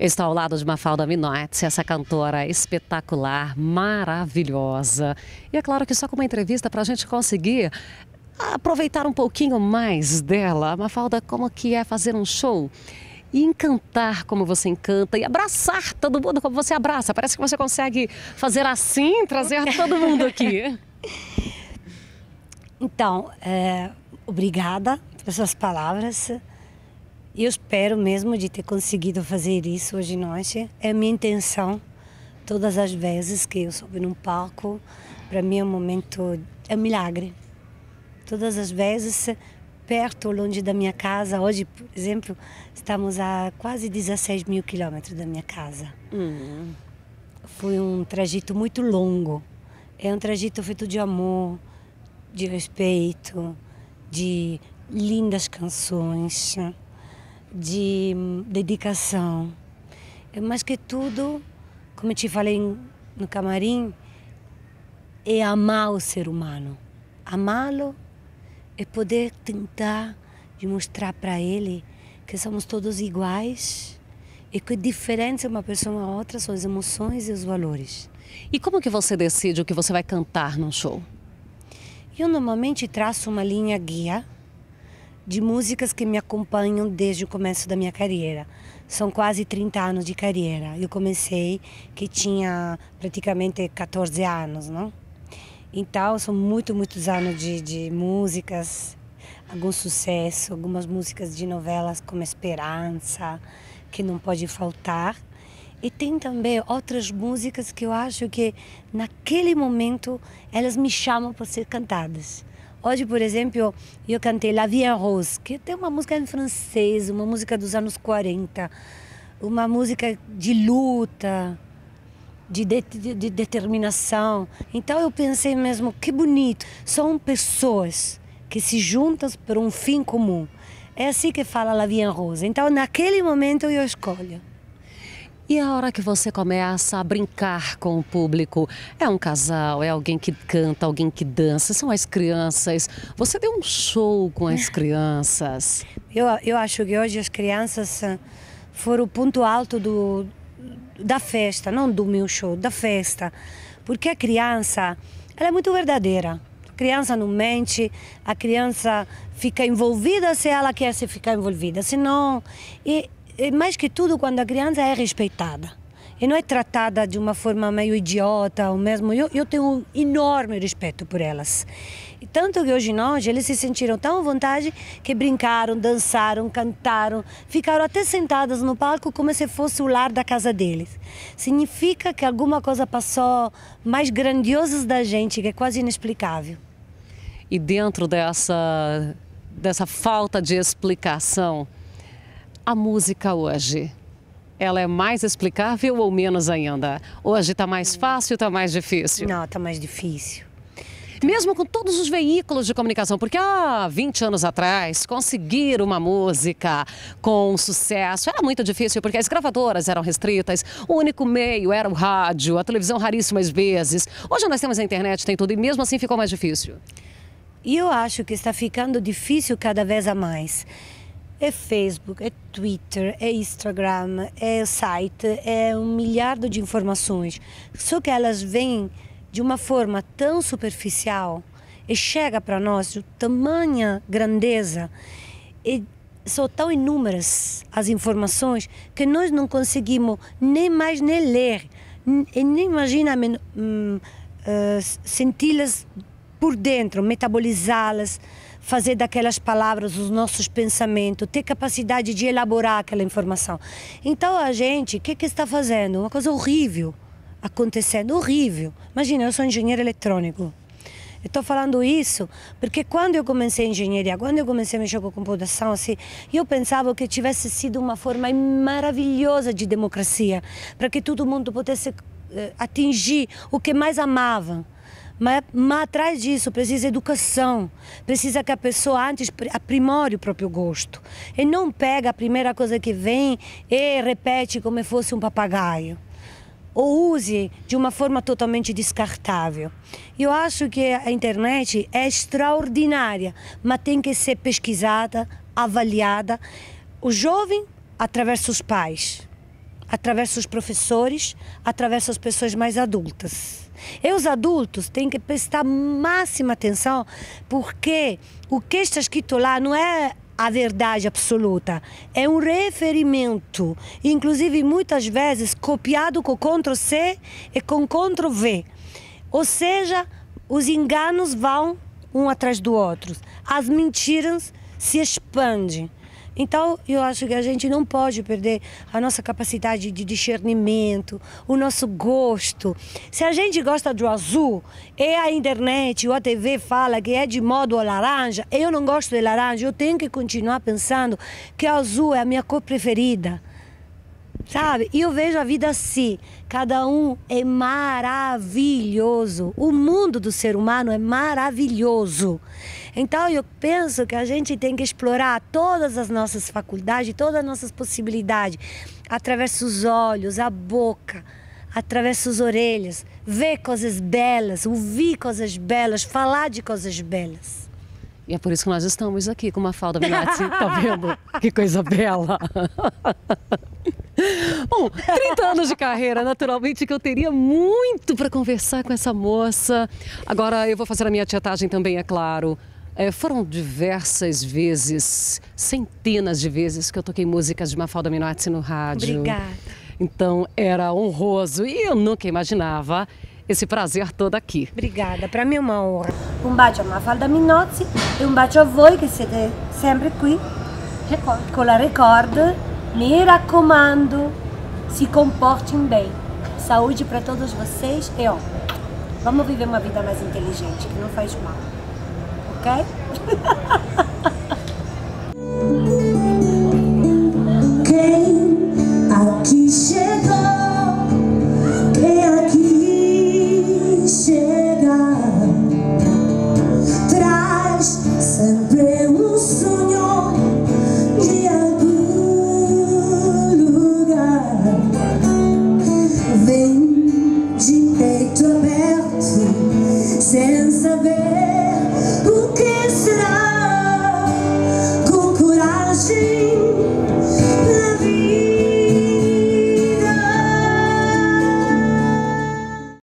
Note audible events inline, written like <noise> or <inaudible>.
Está estou ao lado de Mafalda Minotti, essa cantora espetacular, maravilhosa. E é claro que só com uma entrevista para a gente conseguir aproveitar um pouquinho mais dela. Mafalda, como que é fazer um show? E encantar como você encanta e abraçar todo mundo como você abraça. Parece que você consegue fazer assim, trazer todo mundo aqui. <laughs> Então, é, obrigada pelas suas palavras. Eu espero mesmo de ter conseguido fazer isso hoje noite. É minha intenção. Todas as vezes que eu subo num palco, para mim é um momento, é um milagre. Todas as vezes, perto ou longe da minha casa, hoje, por exemplo, estamos a quase 16 mil quilômetros da minha casa. Uhum. Foi um trajeto muito longo. É um trajeto feito de amor, de respeito, de lindas canções de hum, dedicação. É Mas que tudo, como eu te falei no camarim, é amar o ser humano. Amá-lo é poder tentar de mostrar para ele que somos todos iguais e que de uma pessoa a outra são as emoções e os valores. E como que você decide o que você vai cantar num show? Eu normalmente traço uma linha guia de músicas que me acompanham desde o começo da minha carreira. São quase 30 anos de carreira. Eu comecei que tinha praticamente 14 anos, não? Então, são muito, muitos anos de, de músicas, algum sucesso, algumas músicas de novelas como Esperança, que não pode faltar. E tem também outras músicas que eu acho que naquele momento elas me chamam para ser cantadas. Hoje, por exemplo, eu cantei La Vie en Rose, que tem uma música em francês, uma música dos anos 40, uma música de luta, de, de, de determinação. Então eu pensei mesmo, que bonito, são pessoas que se juntam por um fim comum. É assim que fala La Vie en Rose. Então, naquele momento, eu escolho. E a hora que você começa a brincar com o público, é um casal, é alguém que canta, alguém que dança, são as crianças. Você deu um show com as ah. crianças. Eu, eu acho que hoje as crianças ah, foram o ponto alto do, da festa, não do meu show, da festa. Porque a criança, ela é muito verdadeira. A criança não mente, a criança fica envolvida se ela quer se ficar envolvida. Se não, e mais que tudo quando a criança é respeitada e não é tratada de uma forma meio idiota ou mesmo eu, eu tenho um enorme respeito por elas e tanto que hoje nós eles se sentiram tão à vontade que brincaram dançaram cantaram ficaram até sentadas no palco como se fosse o lar da casa deles significa que alguma coisa passou mais grandiosa da gente que é quase inexplicável e dentro dessa dessa falta de explicação a música hoje? Ela é mais explicável ou menos ainda? Hoje está mais fácil, ou está mais difícil? Não, está mais difícil. Mesmo com todos os veículos de comunicação, porque há ah, 20 anos atrás, conseguir uma música com sucesso era muito difícil, porque as gravadoras eram restritas, o único meio era o rádio, a televisão raríssimas vezes. Hoje nós temos a internet, tem tudo, e mesmo assim ficou mais difícil. E eu acho que está ficando difícil cada vez a mais é Facebook, é Twitter, é Instagram, é site, é um milhar de informações. Só que elas vêm de uma forma tão superficial e chega para nós de tamanha grandeza e são tão inúmeras as informações que nós não conseguimos nem mais nem ler e nem imagina hum, uh, senti-las por dentro, metabolizá-las fazer daquelas palavras os nossos pensamentos, ter capacidade de elaborar aquela informação. Então a gente, o que, que está fazendo? Uma coisa horrível acontecendo, horrível. Imagina, eu sou engenheiro eletrônico. Estou falando isso porque quando eu comecei a engenharia, quando eu comecei a mexer com a computação, assim, eu pensava que tivesse sido uma forma maravilhosa de democracia, para que todo mundo pudesse eh, atingir o que mais amava. Mas, mas atrás disso precisa educação, precisa que a pessoa antes aprimore o próprio gosto. E não pega a primeira coisa que vem e repete como se fosse um papagaio ou use de uma forma totalmente descartável. Eu acho que a internet é extraordinária, mas tem que ser pesquisada, avaliada. O jovem através dos pais através dos professores, através das pessoas mais adultas. E os adultos têm que prestar máxima atenção, porque o que está escrito lá não é a verdade absoluta, é um referimento, inclusive muitas vezes copiado com Ctrl C e com Ctrl V. Ou seja, os enganos vão um atrás do outro, as mentiras se expandem. Então, eu acho que a gente não pode perder a nossa capacidade de discernimento, o nosso gosto. Se a gente gosta do azul e a internet ou a TV fala que é de modo laranja, eu não gosto de laranja, eu tenho que continuar pensando que o azul é a minha cor preferida. Sabe? E eu vejo a vida assim. Cada um é maravilhoso. O mundo do ser humano é maravilhoso. Então eu penso que a gente tem que explorar todas as nossas faculdades, todas as nossas possibilidades, através dos olhos, a boca, através das orelhas, ver coisas belas, ouvir coisas belas, falar de coisas belas. E é por isso que nós estamos aqui com uma falda Benatti, tá vendo? <laughs> Que coisa bela. <laughs> <laughs> Bom, 30 anos de carreira, naturalmente que eu teria muito para conversar com essa moça. Agora eu vou fazer a minha tietagem também, é claro. É, foram diversas vezes, centenas de vezes, que eu toquei músicas de Mafalda Minotti no rádio. Obrigada. Então era honroso e eu nunca imaginava esse prazer todo aqui. Obrigada, para mim é uma honra. Um bacio a Mafalda Minotti e um bacio a voi que siete sempre aqui com a Record me comando. Se comportem bem. Saúde para todos vocês e ó, vamos viver uma vida mais inteligente, que não faz mal. Ok? <laughs>